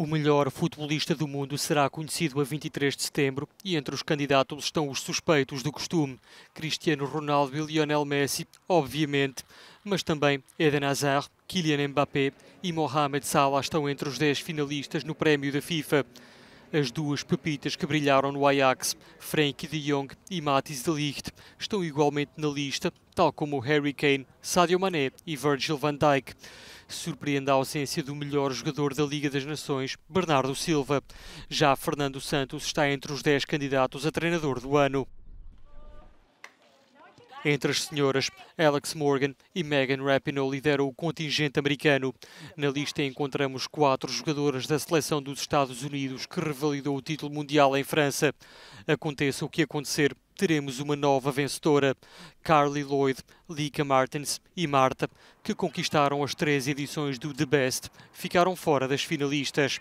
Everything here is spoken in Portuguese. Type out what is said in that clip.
O melhor futebolista do mundo será conhecido a 23 de setembro e entre os candidatos estão os suspeitos do costume: Cristiano Ronaldo e Lionel Messi, obviamente, mas também Eden Hazard, Kylian Mbappé e Mohamed Salah estão entre os 10 finalistas no prémio da FIFA. As duas pepitas que brilharam no Ajax, Frank de Jong e Matis de Ligt, estão igualmente na lista, tal como Harry Kane, Sadio Mané e Virgil van Dijk. Surpreende a ausência do melhor jogador da Liga das Nações, Bernardo Silva. Já Fernando Santos está entre os 10 candidatos a treinador do ano. Entre as senhoras, Alex Morgan e Megan Rapinoe lideram o contingente americano. Na lista encontramos quatro jogadoras da seleção dos Estados Unidos que revalidou o título mundial em França. Aconteça o que acontecer, teremos uma nova vencedora, Carly Lloyd, Lika Martins e Marta, que conquistaram as três edições do The Best, ficaram fora das finalistas.